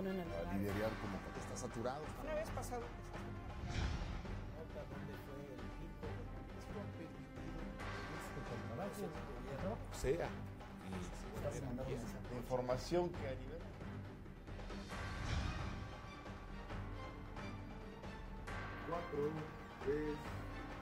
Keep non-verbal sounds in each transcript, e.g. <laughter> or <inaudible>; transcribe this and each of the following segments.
A liderar como porque está saturado. Una vez pasado. Pues, ¿Dónde fue el equipo. Es competitivo. Sea. información que a nivel. Cuatro, tres,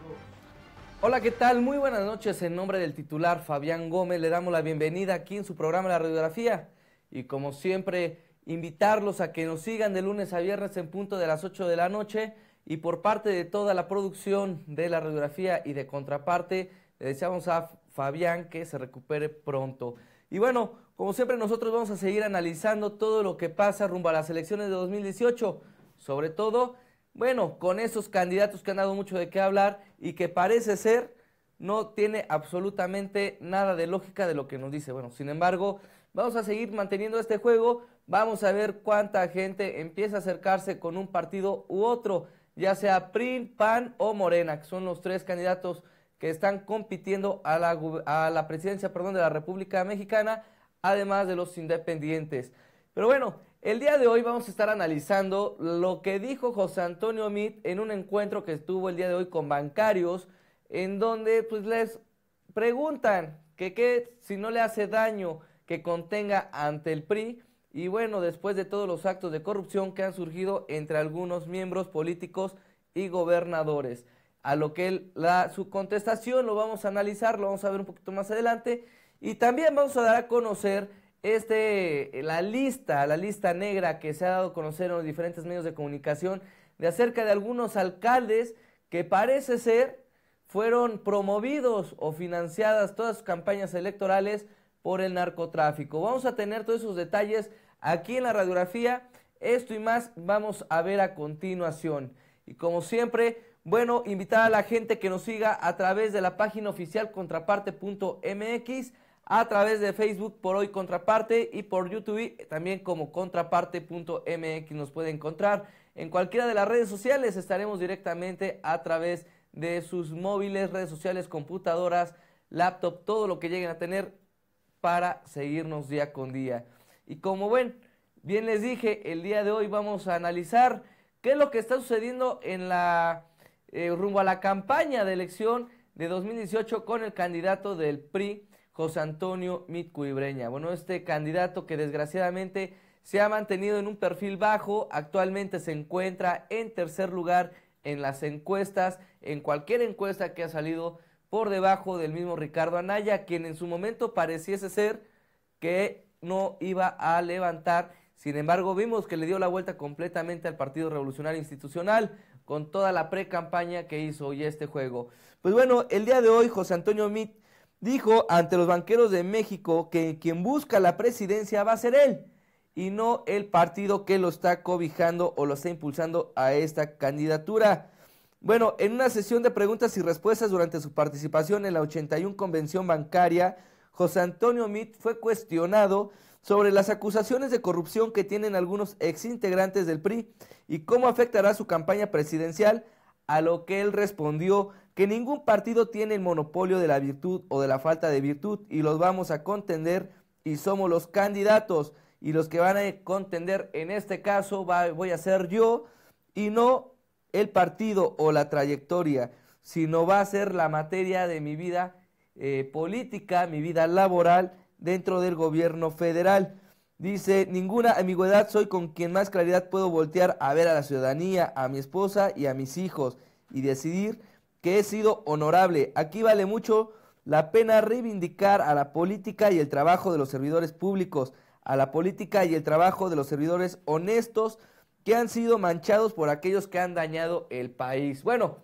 dos. Hola, ¿qué tal? Muy buenas noches. En nombre del titular Fabián Gómez le damos la bienvenida aquí en su programa La Radiografía. Y como siempre, invitarlos a que nos sigan de lunes a viernes en punto de las 8 de la noche y por parte de toda la producción de la radiografía y de contraparte, le deseamos a Fabián que se recupere pronto. Y bueno, como siempre nosotros vamos a seguir analizando todo lo que pasa rumbo a las elecciones de 2018, sobre todo, bueno, con esos candidatos que han dado mucho de qué hablar y que parece ser no tiene absolutamente nada de lógica de lo que nos dice. Bueno, sin embargo, vamos a seguir manteniendo este juego. Vamos a ver cuánta gente empieza a acercarse con un partido u otro, ya sea PRIM, PAN o Morena, que son los tres candidatos que están compitiendo a la, a la presidencia perdón, de la República Mexicana, además de los independientes. Pero bueno, el día de hoy vamos a estar analizando lo que dijo José Antonio Mitt en un encuentro que estuvo el día de hoy con bancarios en donde pues les preguntan que qué si no le hace daño que contenga ante el PRI y bueno, después de todos los actos de corrupción que han surgido entre algunos miembros políticos y gobernadores. A lo que él, da su contestación lo vamos a analizar, lo vamos a ver un poquito más adelante y también vamos a dar a conocer este, eh, la lista, la lista negra que se ha dado a conocer en los diferentes medios de comunicación de acerca de algunos alcaldes que parece ser fueron promovidos o financiadas todas sus campañas electorales por el narcotráfico. Vamos a tener todos esos detalles aquí en la radiografía. Esto y más vamos a ver a continuación. Y como siempre, bueno, invitar a la gente que nos siga a través de la página oficial contraparte.mx, a través de Facebook por hoy contraparte y por YouTube eh, también como contraparte.mx nos puede encontrar. En cualquiera de las redes sociales estaremos directamente a través de de sus móviles, redes sociales, computadoras, laptop, todo lo que lleguen a tener para seguirnos día con día. Y como ven, bien les dije, el día de hoy vamos a analizar qué es lo que está sucediendo en la eh, rumbo a la campaña de elección de 2018 con el candidato del PRI, José Antonio Mitcuibreña. Bueno, este candidato que desgraciadamente se ha mantenido en un perfil bajo, actualmente se encuentra en tercer lugar en las encuestas, en cualquier encuesta que ha salido por debajo del mismo Ricardo Anaya, quien en su momento pareciese ser que no iba a levantar. Sin embargo, vimos que le dio la vuelta completamente al Partido Revolucionario Institucional con toda la pre-campaña que hizo y este juego. Pues bueno, el día de hoy José Antonio Mit dijo ante los banqueros de México que quien busca la presidencia va a ser él y no el partido que lo está cobijando o lo está impulsando a esta candidatura. Bueno, en una sesión de preguntas y respuestas durante su participación en la 81 Convención Bancaria, José Antonio Mitt fue cuestionado sobre las acusaciones de corrupción que tienen algunos exintegrantes del PRI y cómo afectará su campaña presidencial, a lo que él respondió que ningún partido tiene el monopolio de la virtud o de la falta de virtud y los vamos a contender y somos los candidatos y los que van a contender en este caso voy a ser yo y no el partido o la trayectoria, sino va a ser la materia de mi vida eh, política, mi vida laboral dentro del gobierno federal. Dice, ninguna amigüedad soy con quien más claridad puedo voltear a ver a la ciudadanía, a mi esposa y a mis hijos y decidir que he sido honorable. Aquí vale mucho la pena reivindicar a la política y el trabajo de los servidores públicos a la política y el trabajo de los servidores honestos que han sido manchados por aquellos que han dañado el país. Bueno,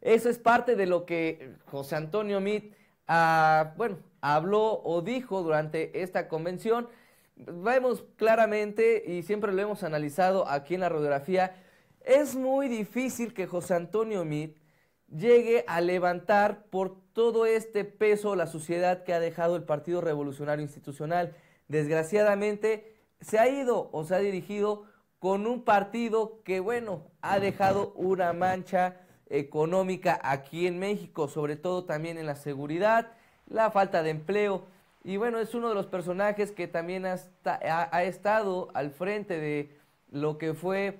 eso es parte de lo que José Antonio Mit, ah, bueno, habló o dijo durante esta convención. Vemos claramente, y siempre lo hemos analizado aquí en la radiografía, es muy difícil que José Antonio Mit llegue a levantar por todo este peso la suciedad que ha dejado el Partido Revolucionario Institucional desgraciadamente se ha ido o se ha dirigido con un partido que, bueno, ha dejado una mancha económica aquí en México, sobre todo también en la seguridad, la falta de empleo. Y bueno, es uno de los personajes que también hasta, ha, estado al frente de lo que fue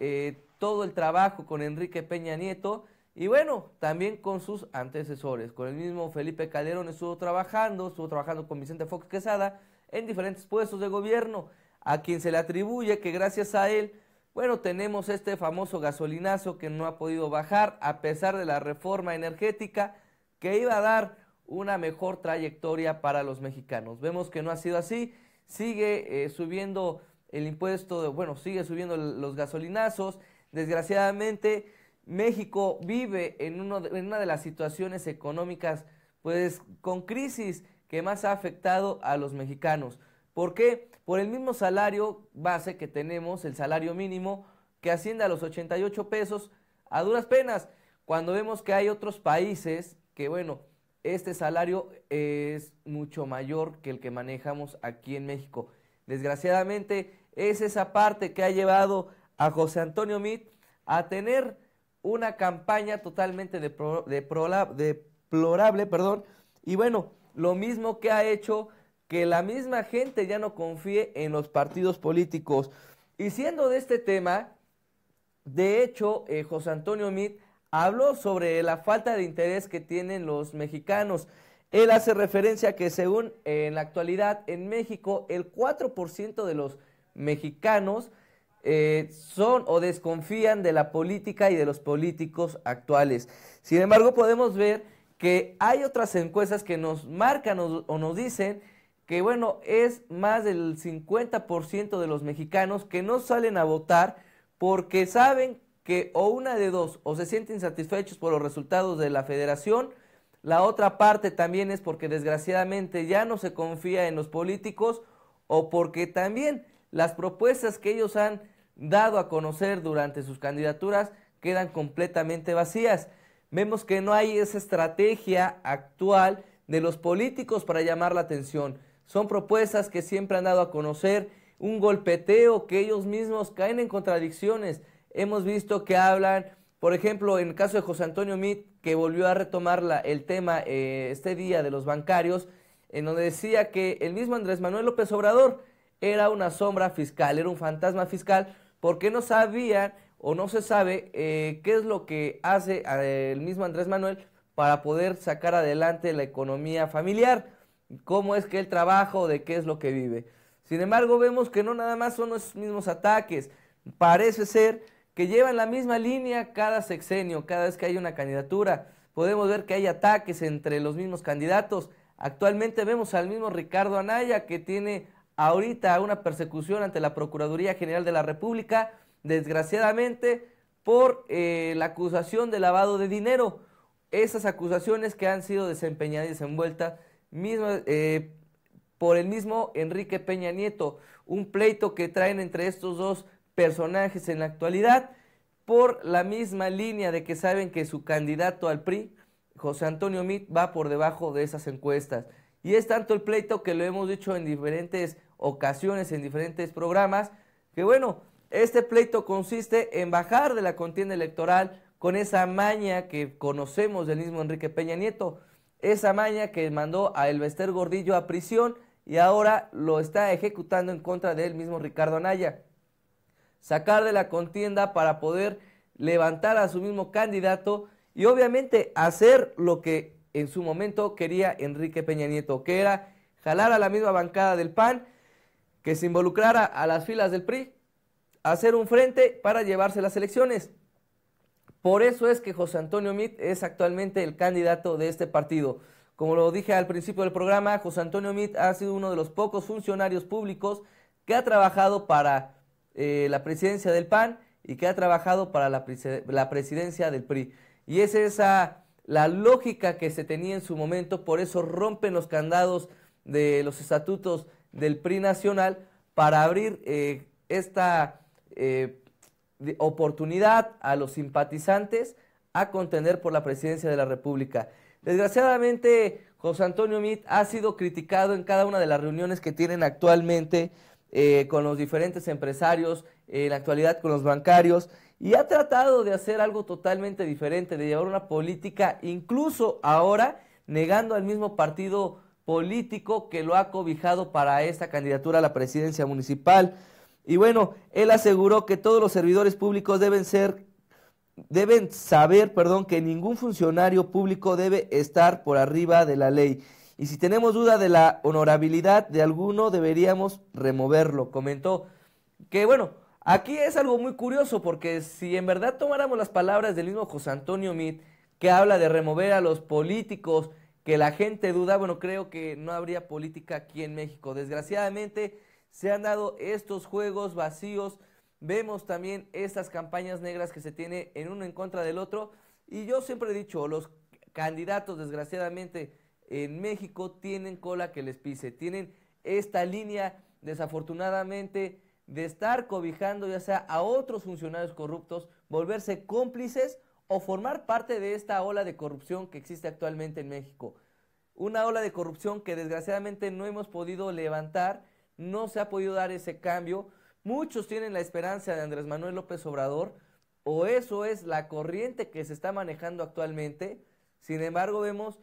eh, todo el trabajo con Enrique Peña Nieto y bueno, también con sus antecesores. Con el mismo Felipe Calderón estuvo trabajando, estuvo trabajando con Vicente Fox Quesada, en diferentes puestos de gobierno, a quien se le atribuye que gracias a él, bueno, tenemos este famoso gasolinazo que no ha podido bajar a pesar de la reforma energética que iba a dar una mejor trayectoria para los mexicanos. Vemos que no ha sido así, sigue eh, subiendo el impuesto, de, bueno, sigue subiendo los gasolinazos, desgraciadamente México vive en, uno en una de las situaciones económicas pues con crisis que más ha afectado a los mexicanos. ¿Por qué? Por el mismo salario base que tenemos, el salario mínimo, que asciende a los 88 pesos a duras penas. Cuando vemos que hay otros países que, bueno, este salario es mucho mayor que el que manejamos aquí en México. Desgraciadamente, es esa parte que ha llevado a José Antonio Mitt a tener una campaña totalmente deplorable perdón, y bueno, lo mismo que ha hecho que la misma gente ya no confíe en los partidos políticos. Y siendo de este tema, de hecho, eh, José Antonio Mitt habló sobre la falta de interés que tienen los mexicanos. Él hace referencia que según eh, en la actualidad en México el 4% de los mexicanos eh, son o desconfían de la política y de los políticos actuales. Sin embargo, podemos ver que hay otras encuestas que nos marcan o, nos dicen que bueno, es más del 50% de los mexicanos que no salen a votar porque saben que o una de dos, o se sienten satisfechos por los resultados de la federación, la otra parte también es porque desgraciadamente ya no se confía en los políticos o porque también las propuestas que ellos han dado a conocer durante sus candidaturas quedan completamente vacías. Vemos que no hay esa estrategia actual de los políticos para llamar la atención. Son propuestas que siempre han dado a conocer, un golpeteo que ellos mismos caen en contradicciones. Hemos visto que hablan, por ejemplo, en el caso de José Antonio Mitt, que volvió a retomar el tema eh, este día de los bancarios, en donde decía que el mismo Andrés Manuel López Obrador era una sombra fiscal, era un fantasma fiscal, porque no sabían o no se sabe eh, qué es lo que hace eh, el mismo Andrés Manuel para poder sacar adelante la economía familiar, cómo es que él trabaja de qué es lo que vive. Sin embargo, vemos que no nada más son los mismos ataques, parece ser que llevan la misma línea cada sexenio, cada vez que hay una candidatura. Podemos ver que hay ataques entre los mismos candidatos. Actualmente vemos al mismo Ricardo Anaya que tiene ahorita una persecución ante la Procuraduría General de la República desgraciadamente, por eh, la acusación de lavado de dinero. Esas acusaciones que han sido desempeñadas y desenvueltas eh, por el mismo Enrique Peña Nieto. Un pleito que traen entre estos dos personajes en la actualidad por la misma línea de que saben que su candidato al PRI, José Antonio Mit, va por debajo de esas encuestas. Y es tanto el pleito que lo hemos dicho en diferentes ocasiones, en diferentes programas, que bueno, este pleito consiste en bajar de la contienda electoral con esa maña que conocemos del mismo Enrique Peña Nieto, esa maña que mandó a Elvester Gordillo a prisión y ahora lo está ejecutando en contra del mismo Ricardo Anaya. Sacar de la contienda para poder levantar a su mismo candidato y obviamente hacer lo que en su momento quería Enrique Peña Nieto, que era jalar a la misma bancada del PAN, que se involucrara a las filas del PRI hacer un frente para llevarse las elecciones. Por eso es que José Antonio Mit es actualmente el candidato de este partido. Como lo dije al principio del programa, José Antonio Mit ha sido uno de los pocos funcionarios públicos que ha trabajado para eh, la presidencia del PAN y que ha trabajado para la, presidencia del PRI. Y esa es la lógica que se tenía en su momento, por eso rompen los candados de los estatutos del PRI nacional para abrir eh, esta eh, de oportunidad a los simpatizantes a contender por la presidencia de la República. Desgraciadamente, José Antonio Mit ha sido criticado en cada una de las reuniones que tienen actualmente eh, con los diferentes empresarios, eh, en la actualidad con los bancarios, y ha tratado de hacer algo totalmente diferente, de llevar una política, incluso ahora, negando al mismo partido político que lo ha cobijado para esta candidatura a la presidencia municipal. Y bueno, él aseguró que todos los servidores públicos deben ser deben saber, perdón, que ningún funcionario público debe estar por arriba de la ley. Y si tenemos duda de la honorabilidad de alguno, deberíamos removerlo. Comentó que bueno, aquí es algo muy curioso porque si en verdad tomáramos las palabras del mismo José Antonio Mit, que habla de remover a los políticos que la gente duda, bueno, creo que no habría política aquí en México. Desgraciadamente, se han dado estos juegos vacíos. Vemos también estas campañas negras que se tiene en uno en contra del otro. Y yo siempre he dicho, los candidatos desgraciadamente en México tienen cola que les pise, tienen esta línea desafortunadamente de estar cobijando ya sea a otros funcionarios corruptos, volverse cómplices o formar parte de esta ola de corrupción que existe actualmente en México. Una ola de corrupción que desgraciadamente no hemos podido levantar no se ha podido dar ese cambio. Muchos tienen la esperanza de Andrés Manuel López Obrador, o eso es la corriente que se está manejando actualmente. Sin embargo, vemos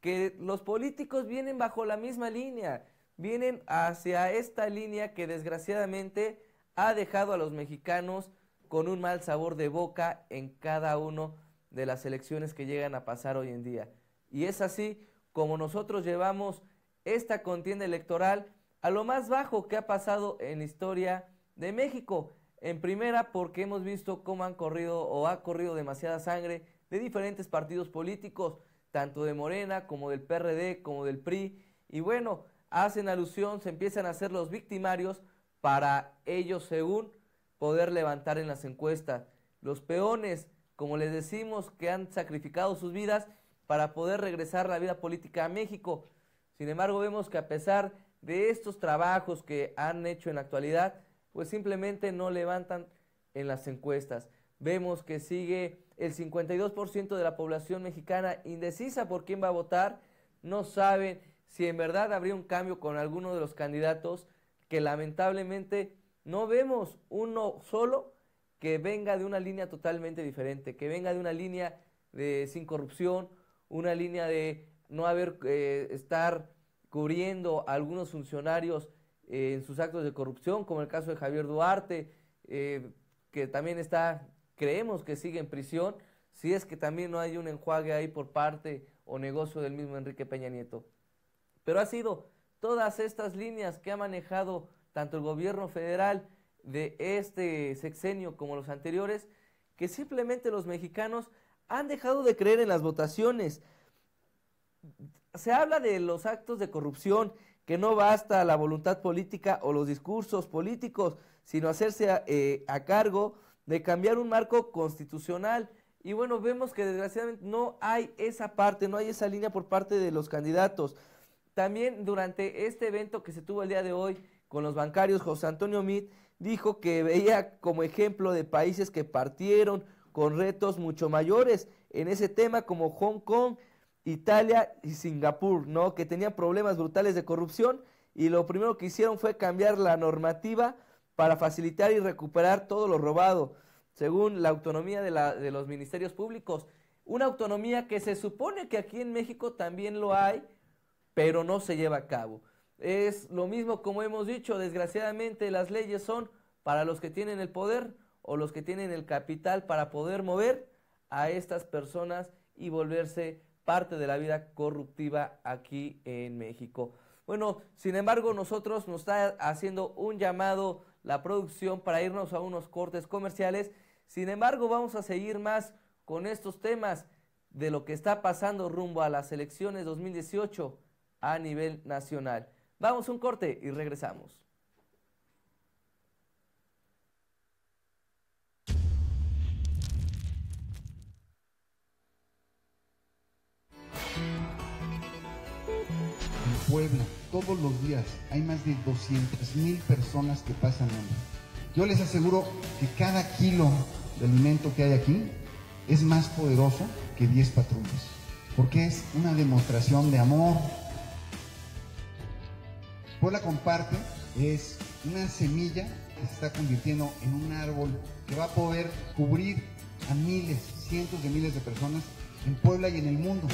que los políticos vienen bajo la misma línea, vienen hacia esta línea que desgraciadamente ha dejado a los mexicanos con un mal sabor de boca en cada una de las elecciones que llegan a pasar hoy en día. Y es así como nosotros llevamos esta contienda electoral a lo más bajo que ha pasado en la historia de México. En primera, porque hemos visto cómo han corrido o ha corrido demasiada sangre de diferentes partidos políticos, tanto de Morena como del PRD, como del PRI. Y bueno, hacen alusión, se empiezan a hacer los victimarios para ellos, según, poder levantar en las encuestas. Los peones, como les decimos, que han sacrificado sus vidas para poder regresar la vida política a México. Sin embargo, vemos que a pesar de estos trabajos que han hecho en la actualidad, pues simplemente no levantan en las encuestas. Vemos que sigue el 52% de la población mexicana indecisa por quién va a votar, no saben si en verdad habría un cambio con alguno de los candidatos que lamentablemente no vemos uno solo que venga de una línea totalmente diferente, que venga de una línea de sin corrupción, una línea de no haber que eh, estar cubriendo a algunos funcionarios eh, en sus actos de corrupción, como el caso de Javier Duarte, eh, que también está, creemos que sigue en prisión, si es que también no hay un enjuague ahí por parte o negocio del mismo Enrique Peña Nieto. Pero ha sido todas estas líneas que ha manejado tanto el gobierno federal de este sexenio como los anteriores, que simplemente los mexicanos han dejado de creer en las votaciones se habla de los actos de corrupción, que no basta la voluntad política o los discursos políticos, sino hacerse eh, a, cargo de cambiar un marco constitucional. Y bueno, vemos que desgraciadamente no hay esa parte, no hay esa línea por parte de los candidatos. También durante este evento que se tuvo el día de hoy con los bancarios, José Antonio Mit dijo que veía como ejemplo de países que partieron con retos mucho mayores en ese tema como Hong Kong, Italia y Singapur, ¿no? Que tenían problemas brutales de corrupción y lo primero que hicieron fue cambiar la normativa para facilitar y recuperar todo lo robado, según la autonomía de, la, de los ministerios públicos. Una autonomía que se supone que aquí en México también lo hay, pero no se lleva a cabo. Es lo mismo como hemos dicho, desgraciadamente las leyes son para los que tienen el poder o los que tienen el capital para poder mover a estas personas y volverse parte de la vida corruptiva aquí en México. Bueno, sin embargo, nosotros nos está haciendo un llamado la producción para irnos a unos cortes comerciales. Sin embargo, vamos a seguir más con estos temas de lo que está pasando rumbo a las elecciones 2018 a nivel nacional. Vamos un corte y regresamos. Puebla, todos los días hay más de 200 mil personas que pasan hambre. Yo les aseguro que cada kilo de alimento que hay aquí es más poderoso que 10 patrullas, porque es una demostración de amor. Puebla Comparte es una semilla que se está convirtiendo en un árbol que va a poder cubrir a miles, cientos de miles de personas en Puebla y en el mundo.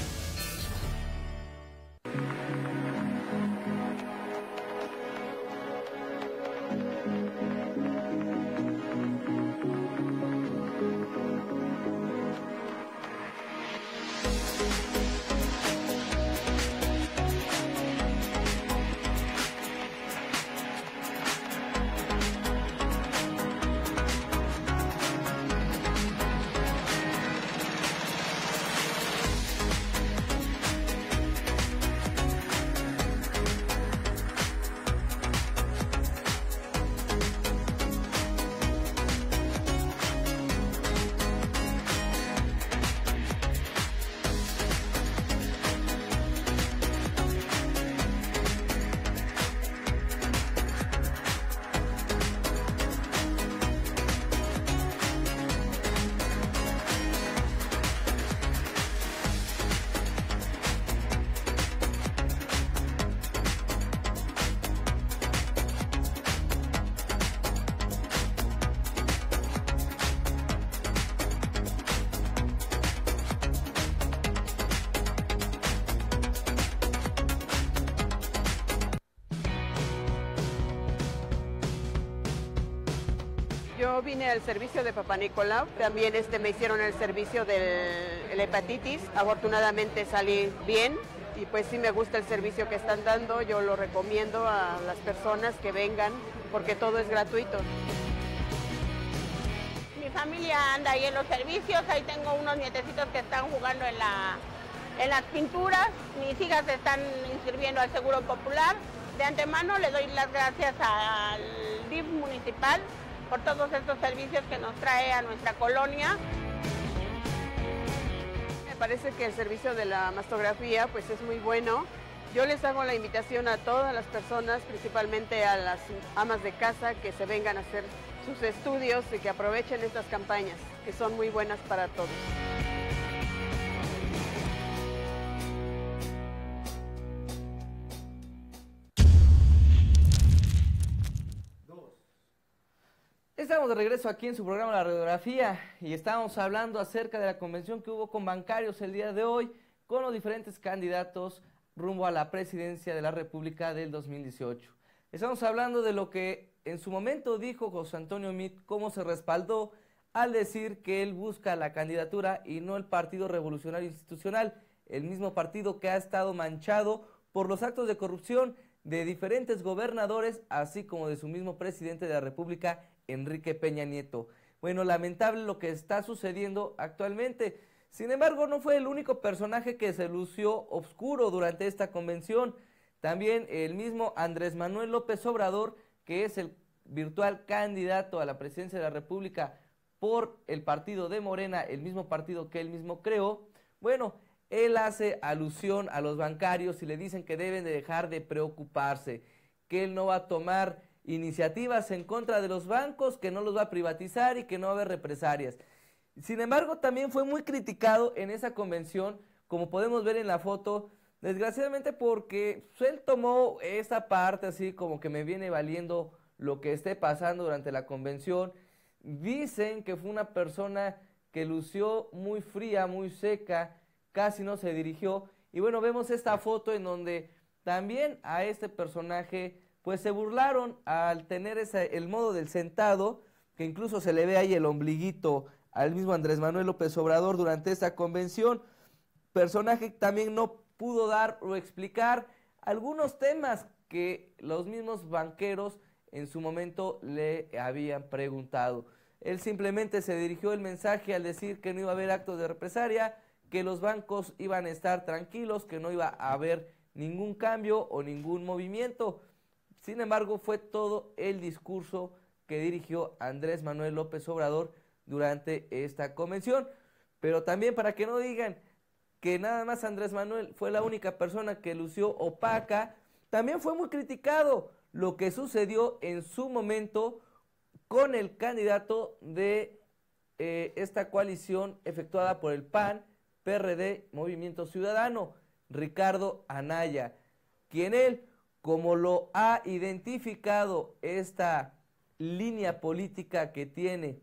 yo vine al servicio de Papá Nicolau, también este, me hicieron el servicio del hepatitis, afortunadamente salí bien, y pues sí me gusta el servicio que están dando, yo lo recomiendo a las personas que vengan porque todo es gratuito. Mi familia anda ahí en los servicios, ahí tengo unos nietecitos que están jugando en, en las pinturas, mis hijas están inscribiendo al Seguro Popular. De antemano le doy las gracias al DIF municipal por todos estos servicios que nos trae a nuestra colonia. Me parece que el servicio de la mastografía pues es muy bueno. Yo les hago la invitación a todas las personas, principalmente a las amas de casa, que se vengan a hacer sus estudios y que aprovechen estas campañas, que son muy buenas para todos. de regreso aquí en su programa La Radiografía y estamos hablando acerca de la convención que hubo con bancarios el día de hoy con los diferentes candidatos rumbo a la presidencia de la República del 2018. Estamos hablando de lo que en su momento dijo José Antonio Mit, cómo se respaldó al decir que él busca la candidatura y no el Partido Revolucionario Institucional, el mismo partido que ha estado manchado por los actos de corrupción de diferentes gobernadores, así como de su mismo presidente de la República, Enrique Peña Nieto. Bueno, lamentable lo que está sucediendo actualmente. Sin embargo, no fue el único personaje que se lució obscuro durante esta convención. También el mismo Andrés Manuel López Obrador, que es el virtual candidato a la presidencia de la República por el partido de Morena, el mismo partido que él mismo creó. Bueno, él hace alusión a los bancarios y le dicen que deben de dejar de preocuparse, que él no va a tomar iniciativas en contra de los bancos, que no los va a privatizar y que no va a haber represalias. Sin embargo, también fue muy criticado en esa convención, como podemos ver en la foto, desgraciadamente porque pues, él tomó esa parte así como que me viene valiendo lo que esté pasando durante la convención. Dicen que fue una persona que lució muy fría, muy seca, casi no se dirigió. Y bueno, vemos esta foto en donde también a este personaje pues se burlaron al tener ese, el modo del sentado, que incluso se le ve ahí el ombliguito al mismo Andrés Manuel López Obrador durante esta convención. Personaje que también no pudo dar o explicar algunos temas que los mismos banqueros en su momento le habían preguntado. Él simplemente se dirigió el mensaje al decir que no iba a haber actos de represalia, que los bancos iban a estar tranquilos, que no iba a haber ningún cambio o ningún movimiento. Sin embargo, fue todo el discurso que dirigió Andrés Manuel López Obrador durante esta convención. Pero también para que no digan que nada más Andrés Manuel fue la única persona que lució opaca, también fue muy criticado lo que sucedió en su momento con el candidato de eh, esta coalición efectuada por el PAN, PRD, Movimiento Ciudadano, Ricardo Anaya, quien él, como lo ha identificado esta línea política que tiene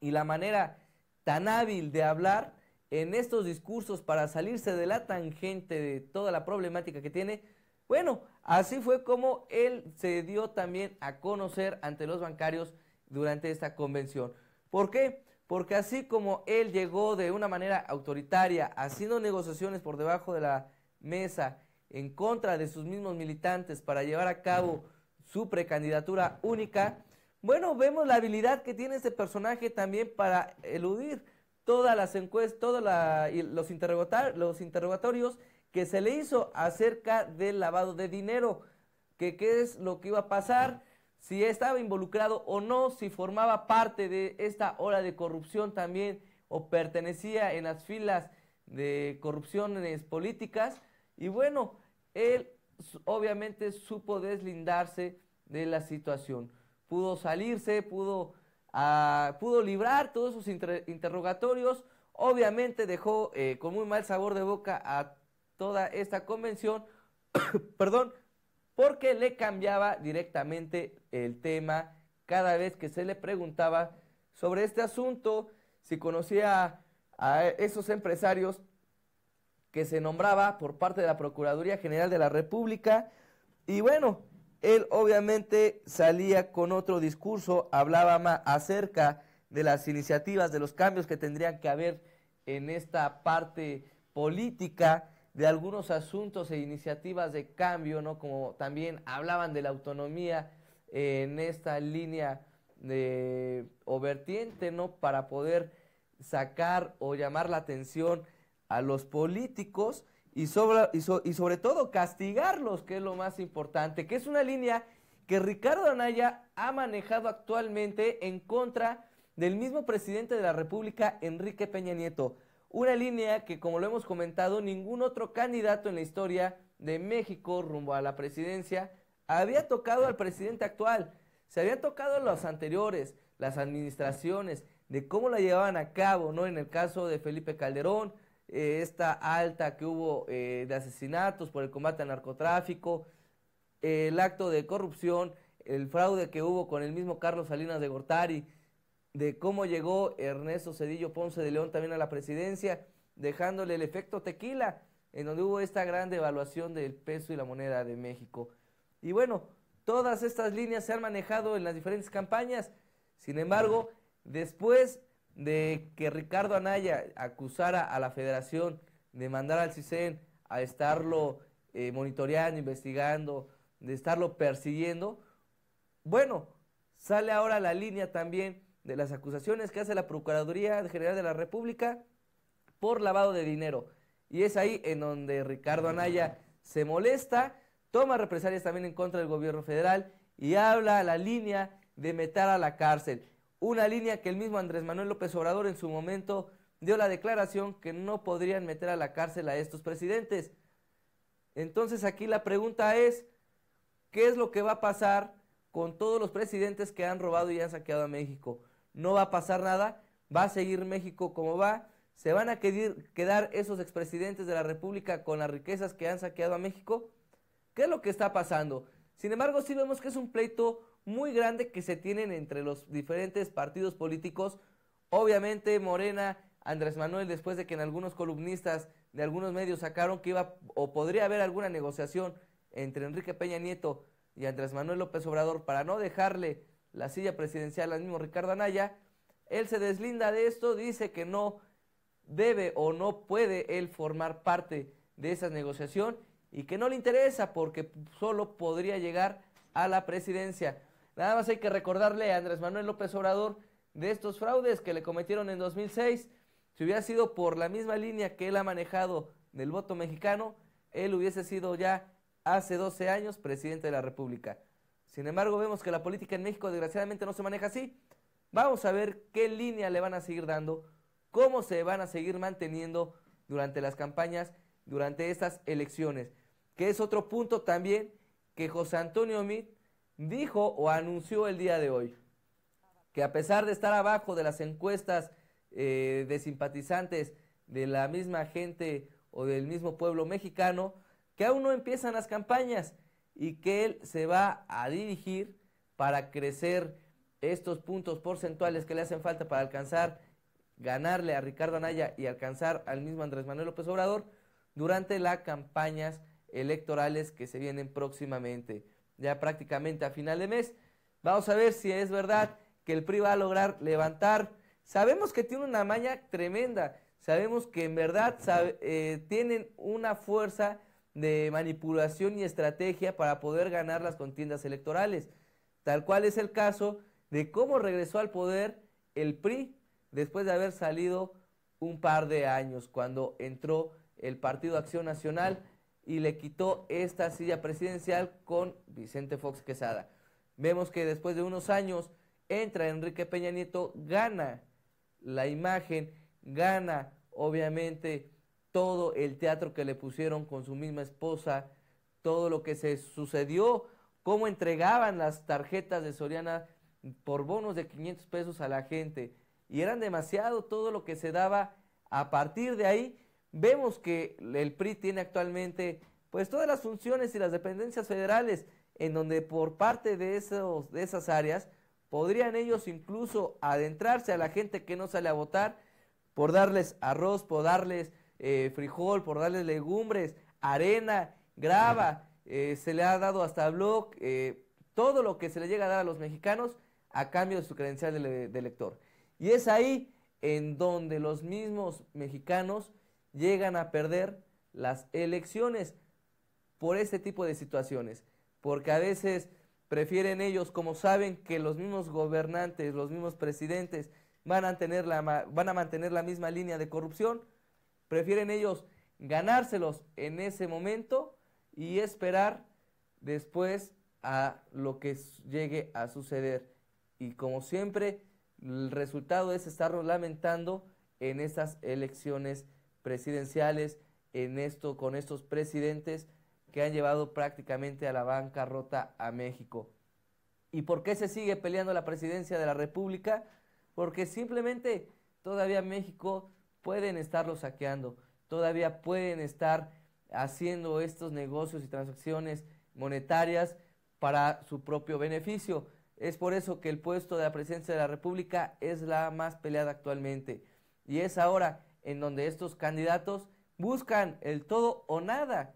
y la manera tan hábil de hablar en estos discursos para salirse de la tangente de toda la problemática que tiene, bueno, así fue como él se dio también a conocer ante los bancarios durante esta convención. ¿Por qué? Porque así como él llegó de una manera autoritaria, haciendo negociaciones por debajo de la mesa en contra de sus mismos militantes para llevar a cabo su precandidatura única, bueno, vemos la habilidad que tiene este personaje también para eludir todas las encuestas, todos los, los interrogatorios que se le hizo acerca del lavado de dinero, que qué es lo que iba a pasar si estaba involucrado o no, si formaba parte de esta ola de corrupción también o pertenecía en las filas de corrupciones políticas. Y bueno, él obviamente supo deslindarse de la situación. Pudo salirse, pudo, ah, pudo librar todos sus interrogatorios. Obviamente dejó eh, con muy mal sabor de boca a toda esta convención, <coughs> perdón, porque le cambiaba directamente el tema cada vez que se le preguntaba sobre este asunto, si conocía a esos empresarios que se nombraba por parte de la Procuraduría General de la República. Y bueno, él obviamente salía con otro discurso, hablaba acerca de las iniciativas, de los cambios que tendrían que haber en esta parte política de algunos asuntos e iniciativas de cambio, ¿no? Como también hablaban de la autonomía eh, en esta línea de, o vertiente, ¿no? Para poder sacar o llamar la atención a los políticos y sobre, y sobre todo castigarlos, que es lo más importante, que es una línea que Ricardo Anaya ha manejado actualmente en contra del mismo presidente de la República, Enrique Peña Nieto. Una línea que, como lo hemos comentado, ningún otro candidato en la historia de México rumbo a la presidencia había tocado al presidente actual. Se habían tocado los anteriores, las administraciones, de cómo la llevaban a cabo, ¿no? En el caso de Felipe Calderón, eh, esta alta que hubo eh, de asesinatos por el combate al narcotráfico, el acto de corrupción, el fraude que hubo con el mismo Carlos Salinas de Gortari, de cómo llegó Ernesto Cedillo Ponce de León también a la presidencia, dejándole el efecto tequila, en donde hubo esta gran devaluación del peso y la moneda de México. Y bueno, todas estas líneas se han manejado en las diferentes campañas, sin embargo, después de que Ricardo Anaya acusara a la federación de mandar al CISEN a estarlo eh, monitoreando, investigando, de estarlo persiguiendo, bueno, sale ahora la línea también de las acusaciones que hace la Procuraduría General de la República por lavado de dinero. Y es ahí en donde Ricardo Anaya se molesta, toma represalias también en contra del gobierno federal y habla a la línea de meter a la cárcel. Una línea que el mismo Andrés Manuel López Obrador en su momento dio la declaración que no podrían meter a la cárcel a estos presidentes. Entonces aquí la pregunta es, ¿qué es lo que va a pasar con todos los presidentes que han robado y han saqueado a México? no va a pasar nada, va a seguir México como va, se van a quedar esos expresidentes de la República con las riquezas que han saqueado a México. ¿Qué es lo que está pasando? Sin embargo, sí vemos que es un pleito muy grande que se tienen entre los diferentes partidos políticos. Obviamente, Morena, Andrés Manuel, después de que en algunos columnistas de algunos medios sacaron que iba o podría haber alguna negociación entre Enrique Peña Nieto y Andrés Manuel López Obrador para no dejarle la silla presidencial al mismo Ricardo Anaya, él se deslinda de esto, dice que no debe o no puede él formar parte de esa negociación y que no le interesa porque solo podría llegar a la presidencia. Nada más hay que recordarle a Andrés Manuel López Obrador de estos fraudes que le cometieron en 2006. Si hubiera sido por la misma línea que él ha manejado del voto mexicano, él hubiese sido ya hace 12 años presidente de la República. Sin embargo, vemos que la política en México desgraciadamente no se maneja así. Vamos a ver qué línea le van a seguir dando, cómo se van a seguir manteniendo durante las campañas, durante estas elecciones. Que es otro punto también que José Antonio Mit dijo o anunció el día de hoy. Que a pesar de estar abajo de las encuestas eh, de simpatizantes de la misma gente o del mismo pueblo mexicano, que aún no empiezan las campañas y que él se va a dirigir para crecer estos puntos porcentuales que le hacen falta para alcanzar, ganarle a Ricardo Anaya y alcanzar al mismo Andrés Manuel López Obrador durante las campañas electorales que se vienen próximamente, ya prácticamente a final de mes. Vamos a ver si es verdad que el PRI va a lograr levantar. Sabemos que tiene una maña tremenda, sabemos que en verdad eh, tienen una fuerza de manipulación y estrategia para poder ganar las contiendas electorales. Tal cual es el caso de cómo regresó al poder el PRI después de haber salido un par de años, cuando entró el Partido Acción Nacional y le quitó esta silla presidencial con Vicente Fox Quesada. Vemos que después de unos años entra Enrique Peña Nieto, gana la imagen, gana obviamente todo el teatro que le pusieron con su misma esposa, todo lo que se sucedió, cómo entregaban las tarjetas de Soriana por bonos de 500 pesos a la gente. Y eran demasiado todo lo que se daba a partir de ahí. Vemos que el PRI tiene actualmente pues todas las funciones y las dependencias federales en donde por parte de, esos, de esas áreas podrían ellos incluso adentrarse a la gente que no sale a votar por darles arroz, por darles eh, frijol, por darle legumbres, arena, grava, eh, se le ha dado hasta blog, eh, todo lo que se le llega a dar a los mexicanos a cambio de su credencial de, elector. lector. Y es ahí en donde los mismos mexicanos llegan a perder las elecciones por este tipo de situaciones, porque a veces prefieren ellos, como saben que los mismos gobernantes, los mismos presidentes van a, tener la, van a mantener la misma línea de corrupción, Prefieren ellos ganárselos en ese momento y esperar después a lo que llegue a suceder. Y como siempre, el resultado es estarnos lamentando en estas elecciones presidenciales, en esto, con estos presidentes que han llevado prácticamente a la bancarrota a México. ¿Y por qué se sigue peleando la presidencia de la República? Porque simplemente todavía México pueden estarlo saqueando, todavía pueden estar haciendo estos negocios y transacciones monetarias para su propio beneficio. Es por eso que el puesto de la presidencia de la República es la más peleada actualmente. Y es ahora en donde estos candidatos buscan el todo o nada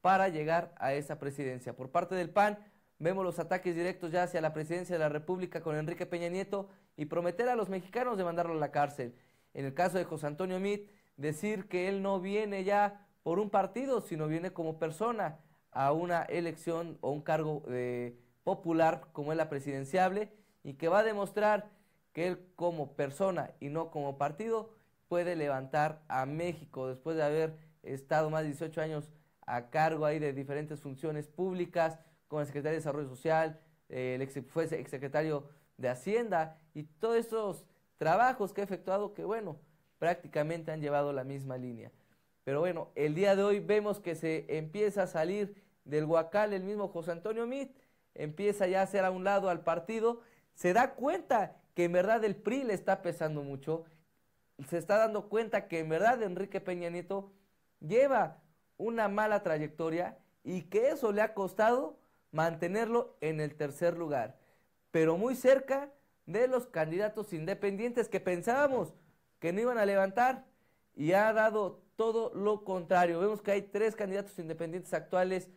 para llegar a esa presidencia. Por parte del PAN, vemos los ataques directos ya hacia la presidencia de la República con Enrique Peña Nieto y prometer a los mexicanos de mandarlo a la cárcel en el caso de José Antonio Mit, decir que él no viene ya por un partido, sino viene como persona a una elección o un cargo eh, popular como es la presidenciable y que va a demostrar que él como persona y no como partido puede levantar a México después de haber estado más de 18 años a cargo ahí de diferentes funciones públicas, como el secretario de Desarrollo Social, eh, el ex, exsecretario de Hacienda y todos esos trabajos que ha efectuado que, bueno, prácticamente han llevado la misma línea. Pero bueno, el día de hoy vemos que se empieza a salir del Huacal el mismo José Antonio Mit, empieza ya a hacer a un lado al partido, se da cuenta que en verdad el PRI le está pesando mucho, se está dando cuenta que en verdad Enrique Peña Nieto lleva una mala trayectoria y que eso le ha costado mantenerlo en el tercer lugar, pero muy cerca de los candidatos independientes que pensábamos que no iban a levantar y ha dado todo lo contrario. Vemos que hay tres candidatos independientes actuales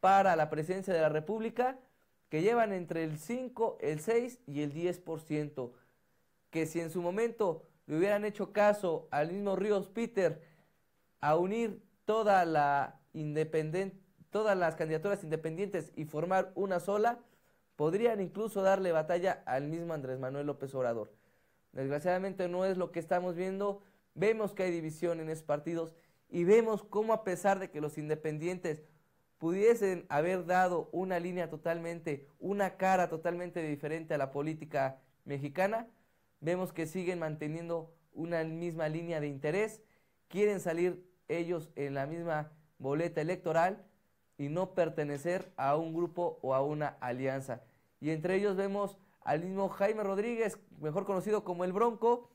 para la presidencia de la República que llevan entre el 5, el 6 y el 10%. Que si en su momento le hubieran hecho caso al mismo Ríos Peter a unir toda la todas las candidaturas independientes y formar una sola, podrían incluso darle batalla al mismo Andrés Manuel López Obrador. Desgraciadamente no es lo que estamos viendo, vemos que hay división en esos partidos y vemos cómo a pesar de que los independientes pudiesen haber dado una línea totalmente, una cara totalmente diferente a la política mexicana, vemos que siguen manteniendo una misma línea de interés, quieren salir ellos en la misma boleta electoral y no pertenecer a un grupo o a una alianza. Y entre ellos vemos al mismo Jaime Rodríguez, mejor conocido como el Bronco,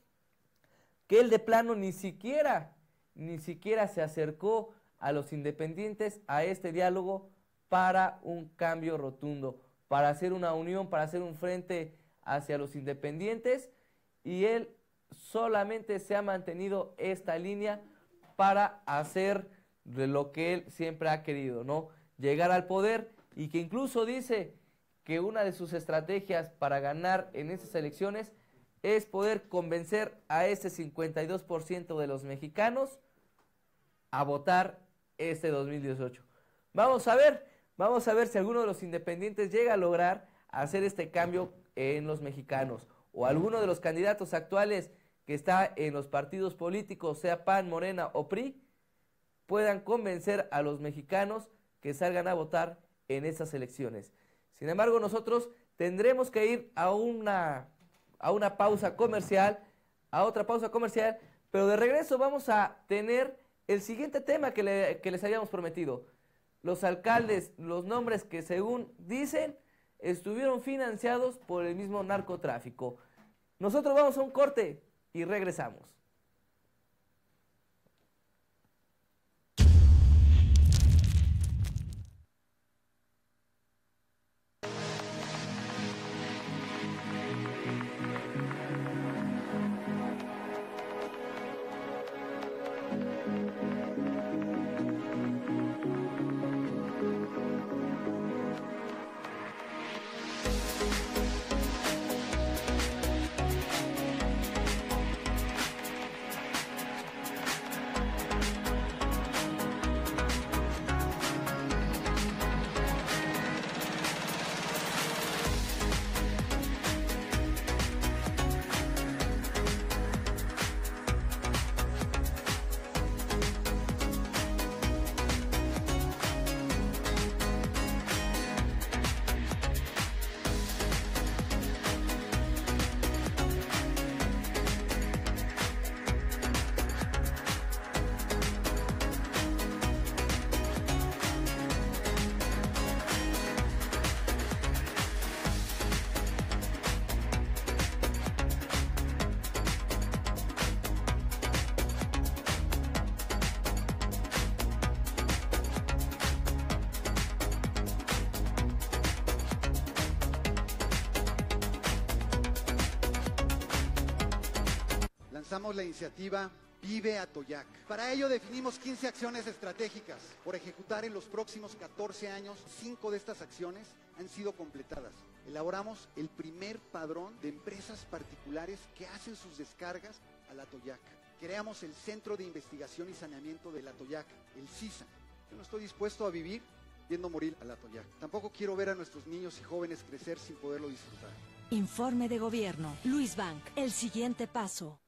que él de plano ni siquiera, ni siquiera se acercó a los independientes a este diálogo para un cambio rotundo, para hacer una unión, para hacer un frente hacia los independientes y él solamente se ha mantenido esta línea para hacer de lo que él siempre ha querido, ¿no? llegar al poder y que incluso dice que una de sus estrategias para ganar en esas elecciones es poder convencer a ese 52% de los mexicanos a votar este 2018. Vamos a ver, vamos a ver si alguno de los independientes llega a lograr hacer este cambio en los mexicanos o alguno de los candidatos actuales que está en los partidos políticos, sea PAN, Morena o PRI, puedan convencer a los mexicanos que salgan a votar en esas elecciones. Sin embargo, nosotros tendremos que ir a una, a una pausa comercial, a otra pausa comercial, pero de regreso vamos a tener el siguiente tema que, que les habíamos prometido. Los alcaldes, los nombres que según dicen, estuvieron financiados por el mismo narcotráfico. Nosotros vamos a un corte y regresamos. la iniciativa Vive Atoyac. Para ello definimos 15 acciones estratégicas. Por ejecutar en los próximos 14 años, 5 de estas acciones han sido completadas. Elaboramos el primer padrón de empresas particulares que hacen sus descargas a la Atoyac. Creamos el Centro de Investigación y Saneamiento de la Atoyac, el CISA. Yo no estoy dispuesto a vivir viendo morir a la toyac Tampoco quiero ver a nuestros niños y jóvenes crecer sin poderlo disfrutar. Informe de gobierno. Luis Bank. El siguiente paso.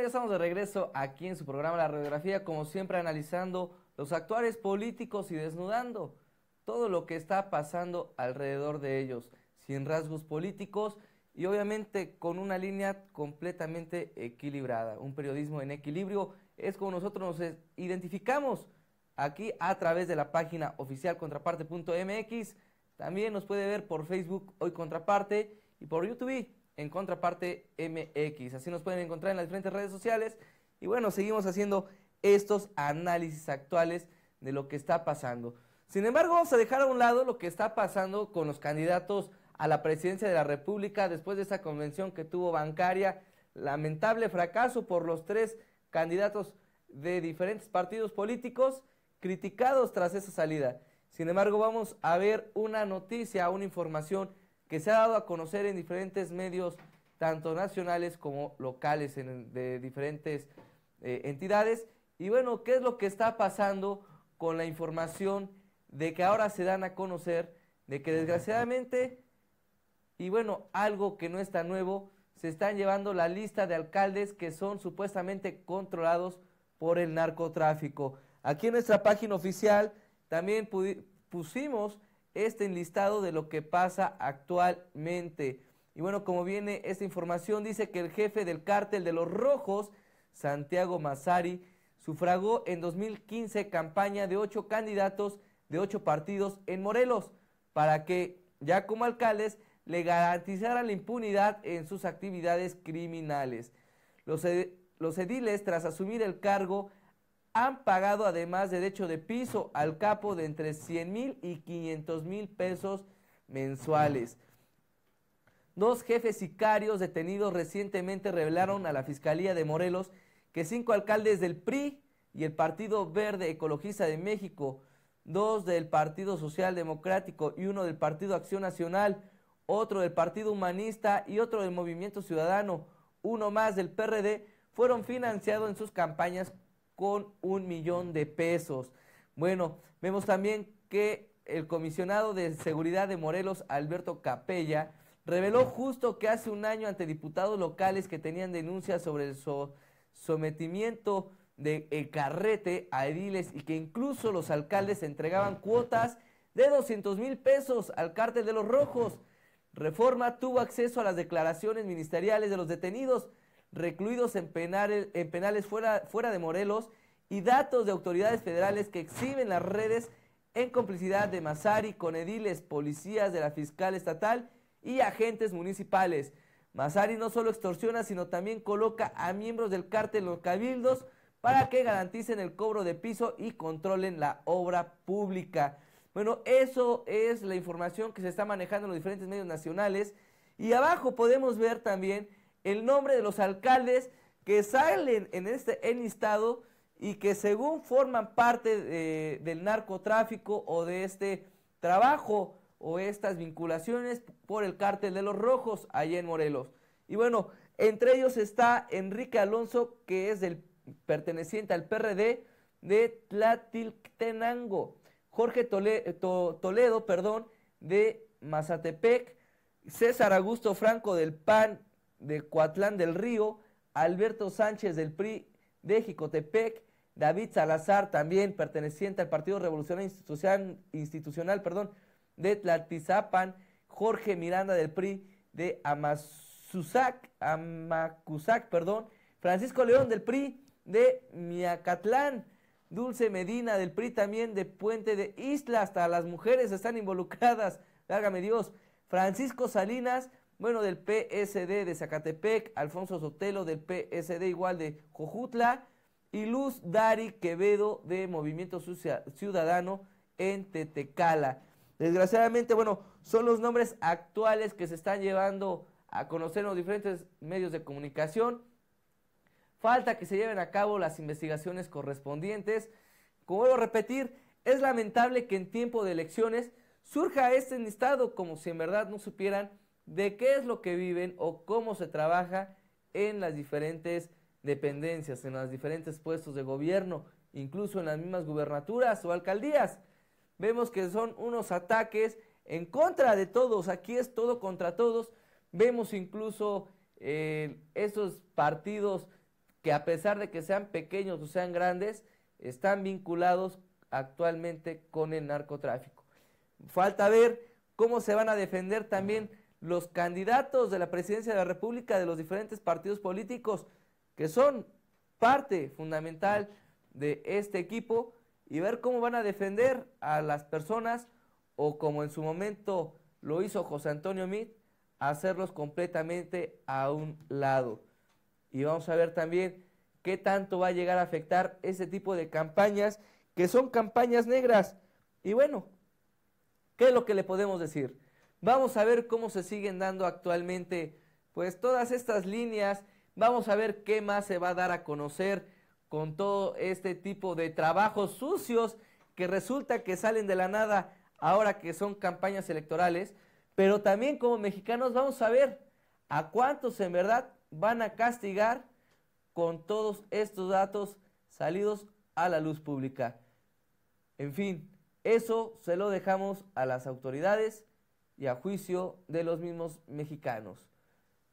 ya estamos de regreso aquí en su programa La Radiografía, como siempre analizando los actuales políticos y desnudando todo lo que está pasando alrededor de ellos, sin rasgos políticos y obviamente con una línea completamente equilibrada, un periodismo en equilibrio es como nosotros nos identificamos aquí a través de la página oficial contraparte.mx. También nos puede ver por Facebook Hoy Contraparte y por YouTube en Contraparte MX. Así nos pueden encontrar en las diferentes redes sociales. Y bueno, seguimos haciendo estos análisis actuales de lo que está pasando. Sin embargo, vamos a dejar a un lado lo que está pasando con los candidatos a la presidencia de la República después de esa convención que tuvo bancaria. Lamentable fracaso por los tres candidatos de diferentes partidos políticos criticados tras esa salida. Sin embargo, vamos a ver una noticia, una información que se ha dado a conocer en diferentes medios, tanto nacionales como locales, de diferentes eh, entidades. Y bueno, ¿qué es lo que está pasando con la información de que ahora se dan a conocer, de que desgraciadamente, y bueno, algo que no está nuevo, se están llevando la lista de alcaldes que son supuestamente controlados por el narcotráfico. Aquí en nuestra página oficial también pusimos este enlistado de lo que pasa actualmente. Y bueno, como viene esta información, dice que el jefe del cártel de los rojos, Santiago Massari, sufragó en 2015 campaña de ocho candidatos de ocho partidos en Morelos para que ya como alcaldes le garantizaran la impunidad en sus actividades criminales. Los, los ediles, tras asumir el cargo, han pagado además derecho de piso al capo de entre 100 mil y 500 mil pesos mensuales. Dos jefes sicarios detenidos recientemente revelaron a la Fiscalía de Morelos que cinco alcaldes del PRI y el Partido Verde Ecologista de México, dos del Partido Social Democrático y uno del Partido Acción Nacional, otro del Partido Humanista y otro del Movimiento Ciudadano, uno más del PRD, fueron financiados en sus campañas con un millón de pesos. Bueno, vemos también que el comisionado de seguridad de Morelos, Alberto Capella, reveló justo que hace un año ante diputados locales que tenían denuncias sobre el sometimiento de eh, carrete a ediles y que incluso los alcaldes entregaban cuotas de 200 mil pesos al cártel de los rojos. Reforma tuvo acceso a las declaraciones ministeriales de los detenidos, recluidos en, penales, en penales fuera, fuera de Morelos y datos de autoridades federales que exhiben las redes en complicidad de Mazari con ediles, policías de la fiscal estatal y agentes municipales. Mazari no solo extorsiona, sino también coloca a miembros del cártel los cabildos para que garanticen el cobro de piso y controlen la obra pública. Bueno, eso es la información que se está manejando en los diferentes medios nacionales. Y abajo podemos ver también el nombre de los alcaldes que salen en este enlistado y que según forman parte del narcotráfico o de este trabajo o estas vinculaciones por el cártel de los rojos allá en Morelos. Y bueno, entre ellos está Enrique Alonso, que es del, perteneciente al PRD de Tlatiltenango, Jorge eh, Toledo, perdón, de Mazatepec, César Augusto Franco del PAN de Coatlán del Río, Alberto Sánchez del PRI de Jicotepec, David Salazar también perteneciente al Partido Revolucionario Institucional, perdón, de Tlatizapan, Jorge Miranda del PRI de Amazuzac, perdón, Francisco León del PRI de Miacatlán, Dulce Medina del PRI también de Puente de Isla, hasta las mujeres están involucradas, hágame Dios, Francisco Salinas bueno, del PSD de Zacatepec, Alfonso Sotelo del PSD igual de Jojutla y Luz Dari Quevedo de Movimiento Ciudadano en Tetecala. Desgraciadamente, bueno, son los nombres actuales que se están llevando a conocer en los diferentes medios de comunicación. Falta que se lleven a cabo las investigaciones correspondientes. Como vuelvo repetir, es lamentable que en tiempo de elecciones surja este listado como si en verdad no supieran de qué es lo que viven o cómo se trabaja en las diferentes dependencias, en los diferentes puestos de gobierno, incluso en las mismas gubernaturas o alcaldías. Vemos que son unos ataques en contra de todos, aquí es todo contra todos. Vemos incluso eh, esos partidos que a pesar de que sean pequeños o sean grandes, están vinculados actualmente con el narcotráfico. Falta ver cómo se van a defender también los candidatos de la presidencia de la República de los diferentes partidos políticos que son parte fundamental de este equipo y ver cómo van a defender a las personas o como en su momento lo hizo José Antonio Mit, hacerlos completamente a un lado. Y vamos a ver también qué tanto va a llegar a afectar ese tipo de campañas que son campañas negras. Y bueno, ¿qué es lo que le podemos decir? Vamos a ver cómo se siguen dando actualmente pues todas estas líneas. Vamos a ver qué más se va a dar a conocer con todo este tipo de trabajos sucios que resulta que salen de la nada ahora que son campañas electorales. Pero también como mexicanos vamos a ver a cuántos en verdad van a castigar con todos estos datos salidos a la luz pública. En fin, eso se lo dejamos a las autoridades y a juicio de los mismos mexicanos.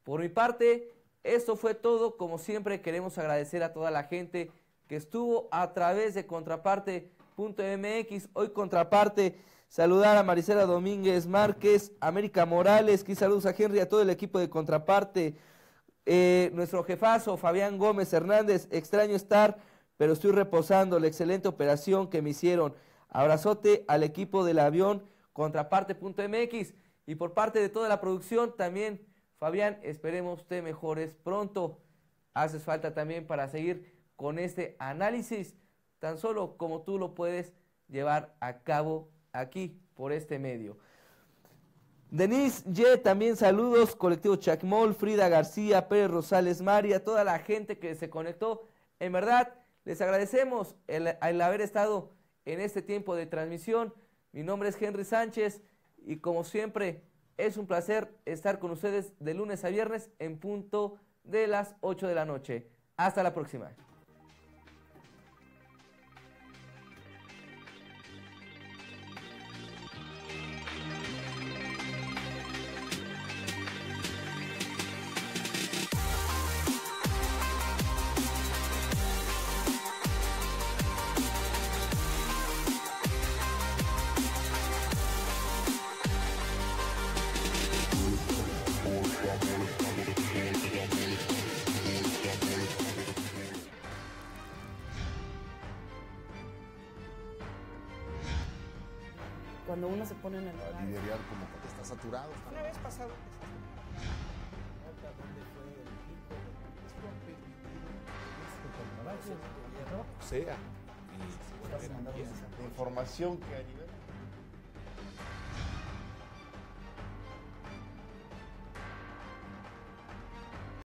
Por mi parte, esto fue todo. Como siempre, queremos agradecer a toda la gente que estuvo a través de contraparte.mx. Hoy contraparte, saludar a Marisela Domínguez Márquez, América Morales, que saludos a Henry, a todo el equipo de contraparte. Eh, nuestro jefazo, Fabián Gómez Hernández, extraño estar, pero estoy reposando la excelente operación que me hicieron. Abrazote al equipo del avión contraparte.mx. Y por parte de toda la producción también, Fabián, esperemos usted mejores pronto. Haces falta también para seguir con este análisis, tan solo como tú lo puedes llevar a cabo aquí por este medio. Denise Ye, también saludos, colectivo Chacmol, Frida García, Pérez Rosales María, toda la gente que se conectó. En verdad, les agradecemos el haber estado en este tiempo de transmisión. Mi nombre es Henry Sánchez y como siempre es un placer estar con ustedes de lunes a viernes en punto de las 8 de la noche. Hasta la próxima. pone en el lugar. liderar como cuando está saturado. Una vez pasado sea. Y, la información que a nivel